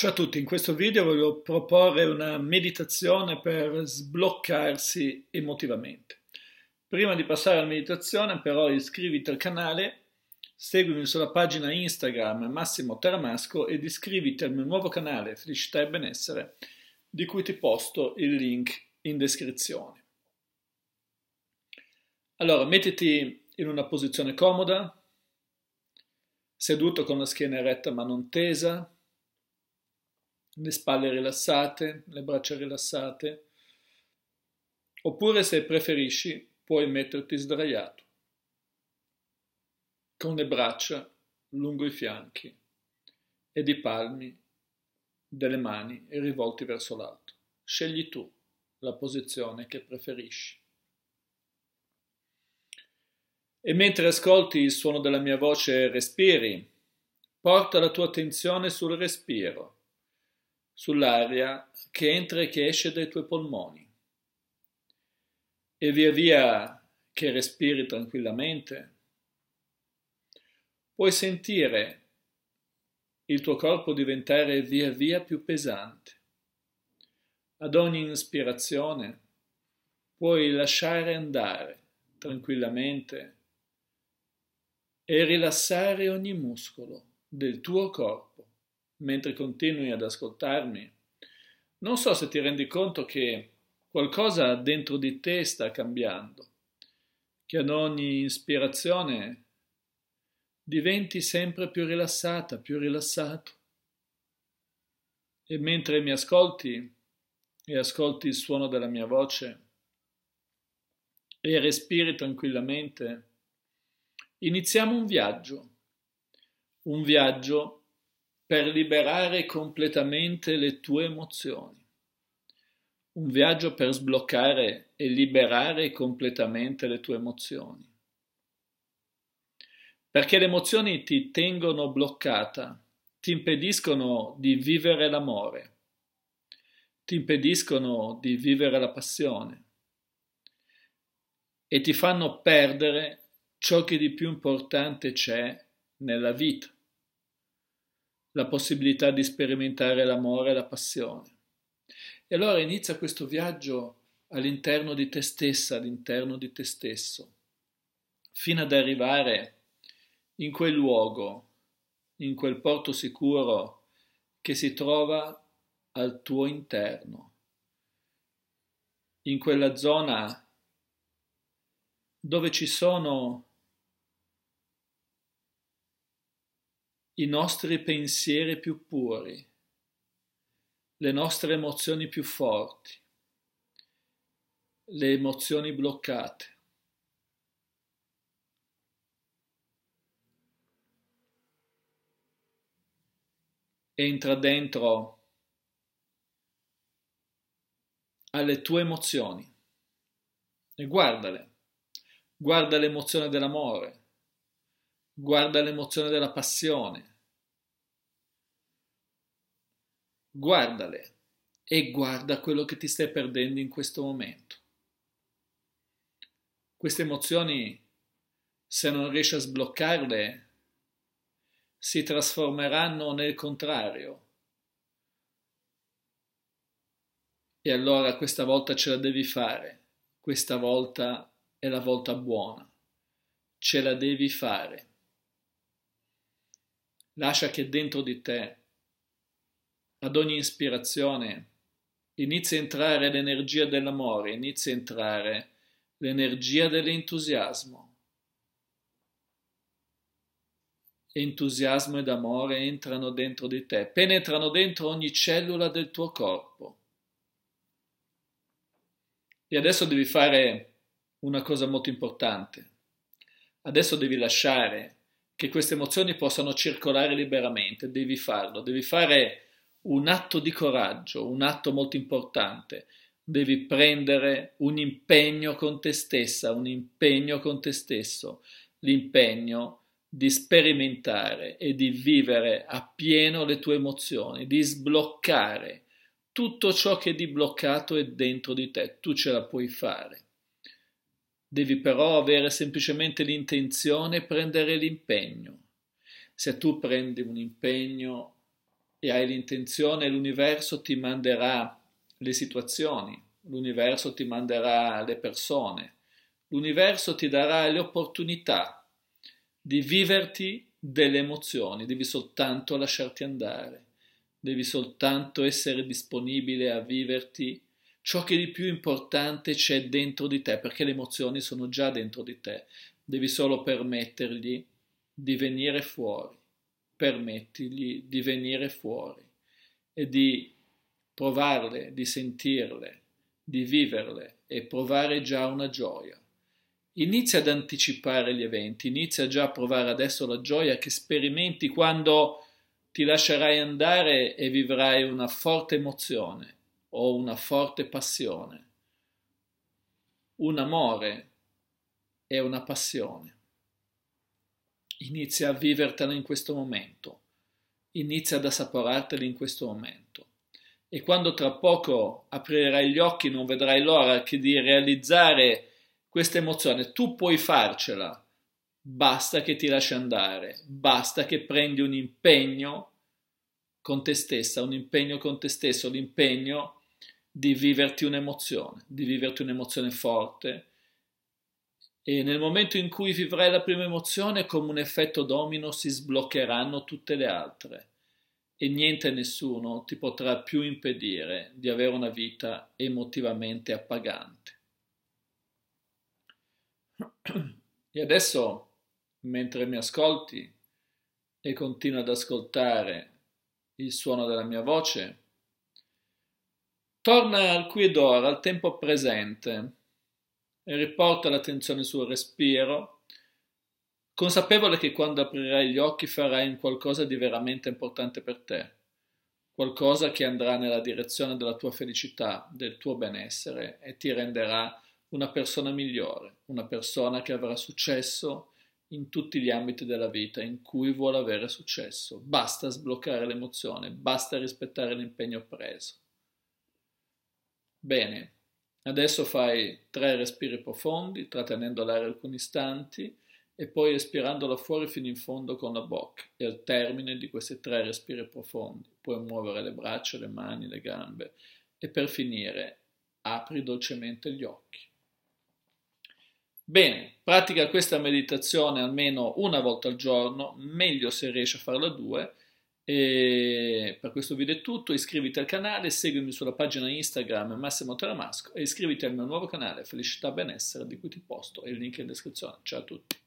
Ciao a tutti, in questo video voglio proporre una meditazione per sbloccarsi emotivamente. Prima di passare alla meditazione però iscriviti al canale, seguimi sulla pagina Instagram Massimo Taramasco ed iscriviti al mio nuovo canale Felicità e Benessere di cui ti posto il link in descrizione. Allora, mettiti in una posizione comoda, seduto con la schiena eretta ma non tesa, le spalle rilassate, le braccia rilassate, oppure se preferisci puoi metterti sdraiato, con le braccia lungo i fianchi ed i palmi delle mani rivolti verso l'alto. Scegli tu la posizione che preferisci. E mentre ascolti il suono della mia voce, respiri. Porta la tua attenzione sul respiro sull'aria che entra e che esce dai tuoi polmoni. E via via che respiri tranquillamente, puoi sentire il tuo corpo diventare via via più pesante. Ad ogni ispirazione puoi lasciare andare tranquillamente e rilassare ogni muscolo del tuo corpo mentre continui ad ascoltarmi, non so se ti rendi conto che qualcosa dentro di te sta cambiando, che ad ogni ispirazione diventi sempre più rilassata, più rilassato. E mentre mi ascolti e ascolti il suono della mia voce e respiri tranquillamente, iniziamo un viaggio, un viaggio per liberare completamente le tue emozioni. Un viaggio per sbloccare e liberare completamente le tue emozioni. Perché le emozioni ti tengono bloccata, ti impediscono di vivere l'amore, ti impediscono di vivere la passione e ti fanno perdere ciò che di più importante c'è nella vita la possibilità di sperimentare l'amore e la passione. E allora inizia questo viaggio all'interno di te stessa, all'interno di te stesso, fino ad arrivare in quel luogo, in quel porto sicuro che si trova al tuo interno, in quella zona dove ci sono i nostri pensieri più puri, le nostre emozioni più forti, le emozioni bloccate. Entra dentro alle tue emozioni e guardale, guarda l'emozione dell'amore, guarda l'emozione della passione, guardale e guarda quello che ti stai perdendo in questo momento. Queste emozioni, se non riesci a sbloccarle, si trasformeranno nel contrario. E allora questa volta ce la devi fare, questa volta è la volta buona, ce la devi fare. Lascia che dentro di te, ad ogni ispirazione, inizi a entrare l'energia dell'amore, inizi a entrare l'energia dell'entusiasmo. Entusiasmo ed amore entrano dentro di te, penetrano dentro ogni cellula del tuo corpo. E adesso devi fare una cosa molto importante. Adesso devi lasciare che queste emozioni possano circolare liberamente, devi farlo, devi fare un atto di coraggio, un atto molto importante, devi prendere un impegno con te stessa, un impegno con te stesso, l'impegno di sperimentare e di vivere appieno le tue emozioni, di sbloccare tutto ciò che di bloccato è dentro di te, tu ce la puoi fare. Devi però avere semplicemente l'intenzione e prendere l'impegno. Se tu prendi un impegno e hai l'intenzione, l'universo ti manderà le situazioni, l'universo ti manderà le persone, l'universo ti darà le opportunità di viverti delle emozioni, devi soltanto lasciarti andare, devi soltanto essere disponibile a viverti ciò che di più importante c'è dentro di te, perché le emozioni sono già dentro di te, devi solo permettergli di venire fuori, permettigli di venire fuori e di provarle, di sentirle, di viverle e provare già una gioia. Inizia ad anticipare gli eventi, inizia già a provare adesso la gioia che sperimenti quando ti lascerai andare e vivrai una forte emozione o una forte passione. Un amore è una passione. Inizia a vivertelo in questo momento, inizia ad assaporartelo in questo momento. E quando tra poco aprirai gli occhi non vedrai l'ora che di realizzare questa emozione, tu puoi farcela, basta che ti lasci andare, basta che prendi un impegno con te stessa, un impegno con te stesso, l'impegno di viverti un'emozione, di viverti un'emozione forte. E nel momento in cui vivrai la prima emozione, come un effetto domino, si sbloccheranno tutte le altre e niente e nessuno ti potrà più impedire di avere una vita emotivamente appagante. E adesso, mentre mi ascolti e continui ad ascoltare il suono della mia voce, Torna al qui ed ora, al tempo presente, e riporta l'attenzione sul respiro, consapevole che quando aprirai gli occhi farai un qualcosa di veramente importante per te, qualcosa che andrà nella direzione della tua felicità, del tuo benessere e ti renderà una persona migliore, una persona che avrà successo in tutti gli ambiti della vita in cui vuole avere successo. Basta sbloccare l'emozione, basta rispettare l'impegno preso. Bene, adesso fai tre respiri profondi, trattenendo l'aria alcuni istanti e poi espirandola fuori fino in fondo con la bocca. E al termine di questi tre respiri profondi puoi muovere le braccia, le mani, le gambe e per finire apri dolcemente gli occhi. Bene, pratica questa meditazione almeno una volta al giorno, meglio se riesci a farla due e per questo video è tutto, iscriviti al canale, seguimi sulla pagina Instagram Massimo Teramasco e iscriviti al mio nuovo canale Felicità Benessere di cui ti posto il link in descrizione. Ciao a tutti!